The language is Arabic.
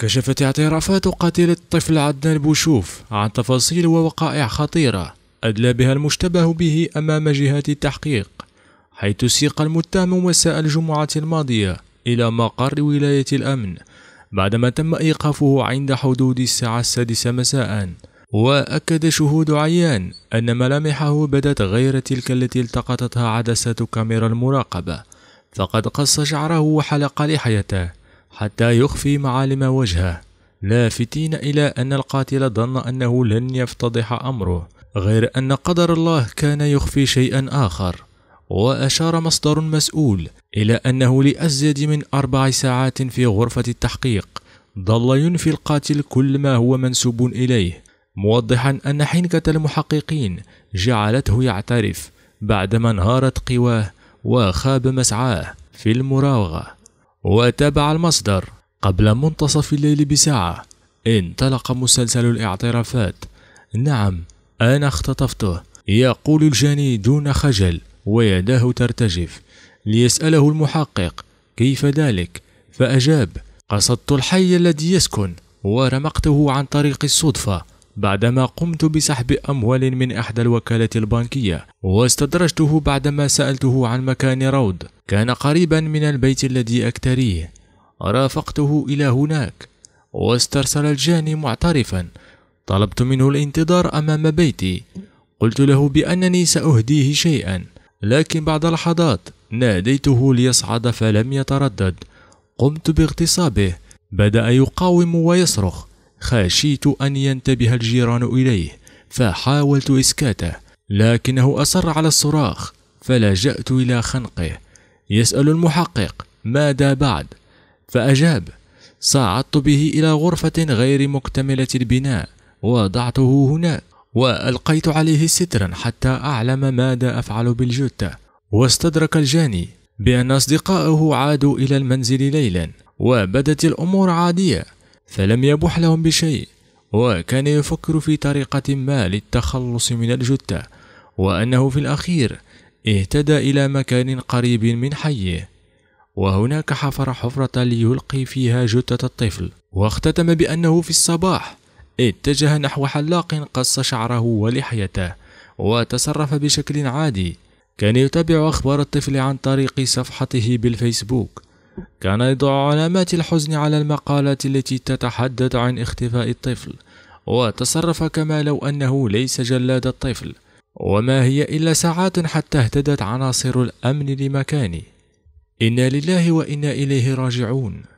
كشفت اعترافات قتيل الطفل عدنان بوشوف عن تفاصيل ووقائع خطيرة أدلى بها المشتبه به أمام جهات التحقيق حيث سيق المتهم مساء الجمعة الماضية إلى مقر ولاية الأمن بعدما تم إيقافه عند حدود الساعة السادسة مساء وأكد شهود عيان أن ملامحه بدت غير تلك التي التقطتها عدسة كاميرا المراقبة فقد قص شعره وحلق لحيته حتى يخفي معالم وجهه لافتين إلى أن القاتل ظن أنه لن يفتضح أمره غير أن قدر الله كان يخفي شيئا آخر وأشار مصدر مسؤول إلى أنه لأزيد من أربع ساعات في غرفة التحقيق ظل ينفي القاتل كل ما هو منسوب إليه موضحا أن حنكة المحققين جعلته يعترف بعدما انهارت قواه وخاب مسعاه في المراوغه وتابع المصدر قبل منتصف الليل بساعة انطلق مسلسل الاعترافات نعم أنا اختطفته يقول الجاني دون خجل ويداه ترتجف ليسأله المحقق كيف ذلك فأجاب قصدت الحي الذي يسكن ورمقته عن طريق الصدفة بعدما قمت بسحب أموال من إحدى الوكالات البنكية واستدرجته بعدما سألته عن مكان روض كان قريبا من البيت الذي أكتريه رافقته إلى هناك واسترسل الجاني معترفا طلبت منه الانتظار أمام بيتي قلت له بأنني سأهديه شيئا لكن بعد لحظات ناديته ليصعد فلم يتردد قمت باغتصابه بدأ يقاوم ويصرخ خشيت أن ينتبه الجيران إليه فحاولت إسكاته لكنه أصر على الصراخ فلجأت إلى خنقه يسأل المحقق ماذا بعد فأجاب صعدت به إلى غرفة غير مكتملة البناء وضعته هناك وألقيت عليه سترا حتى أعلم ماذا أفعل بالجثة واستدرك الجاني بأن أصدقائه عادوا إلى المنزل ليلا وبدت الأمور عادية فلم يبح لهم بشيء وكان يفكر في طريقة ما للتخلص من الجثة وأنه في الأخير اهتدى إلى مكان قريب من حيه وهناك حفر حفرة ليلقي فيها جثة الطفل واختتم بأنه في الصباح اتجه نحو حلاق قص شعره ولحيته وتصرف بشكل عادي كان يتابع أخبار الطفل عن طريق صفحته بالفيسبوك كان يضع علامات الحزن على المقالات التي تتحدث عن اختفاء الطفل وتصرف كما لو أنه ليس جلاد الطفل وما هي إلا ساعات حتى اهتدت عناصر الأمن لمكانه إنا لله وإنا إليه راجعون